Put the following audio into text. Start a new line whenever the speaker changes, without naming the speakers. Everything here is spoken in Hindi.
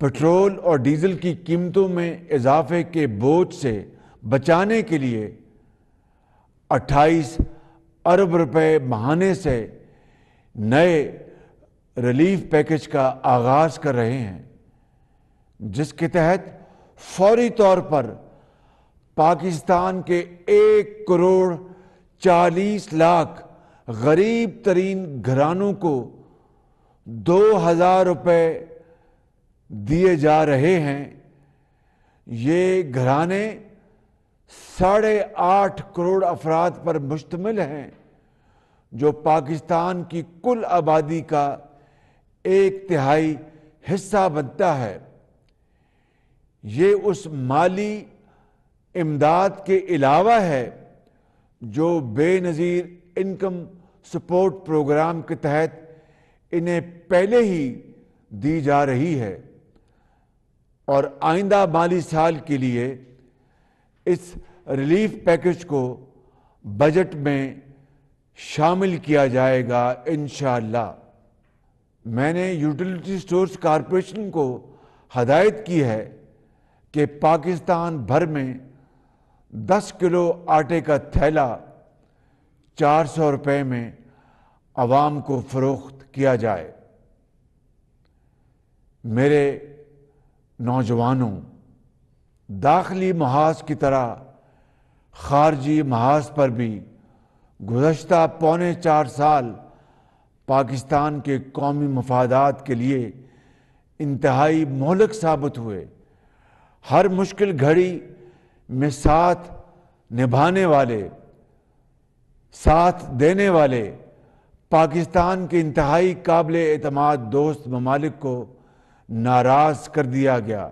पेट्रोल और डीजल की कीमतों में इजाफे के बोझ से बचाने के लिए 28 अरब रुपए बहाने से नए रिलीफ पैकेज का आगाज कर रहे हैं जिसके तहत फौरी तौर पर पाकिस्तान के एक करोड़ चालीस लाख गरीब तरीन घरानों को दो हजार रुपये दिए जा रहे हैं ये घराने साढ़े आठ करोड़ अफराद पर मुश्तमिल हैं जो पाकिस्तान की कुल आबादी का एक तिहाई हिस्सा बनता है ये उस माली इमदाद के अलावा है जो बेनज़ीर इनकम सपोर्ट प्रोग्राम के तहत इन्हें पहले ही दी जा रही है और आइंदा माली साल के लिए इस रिलीफ पैकेज को बजट में शामिल किया जाएगा इन मैंने यूटिलिटी स्टोर्स कॉरपोरेशन को हदायत की है कि पाकिस्तान भर में 10 किलो आटे का थैला चार सौ रुपये में आवाम को फ़रोख्त किया जाए मेरे नौजवानों दाखिली महाज की तरह खारजी महाज पर भी गुजशत पौने चार साल पाकिस्तान के कौमी मफादात के लिए इंतहाई मोहलक साबित हुए हर मुश्किल घड़ी में साथ निभाने वाले साथ देने वाले पाकिस्तान के इंतहाई काबिल अतमाद दोस्त ममालिक को नाराज कर दिया गया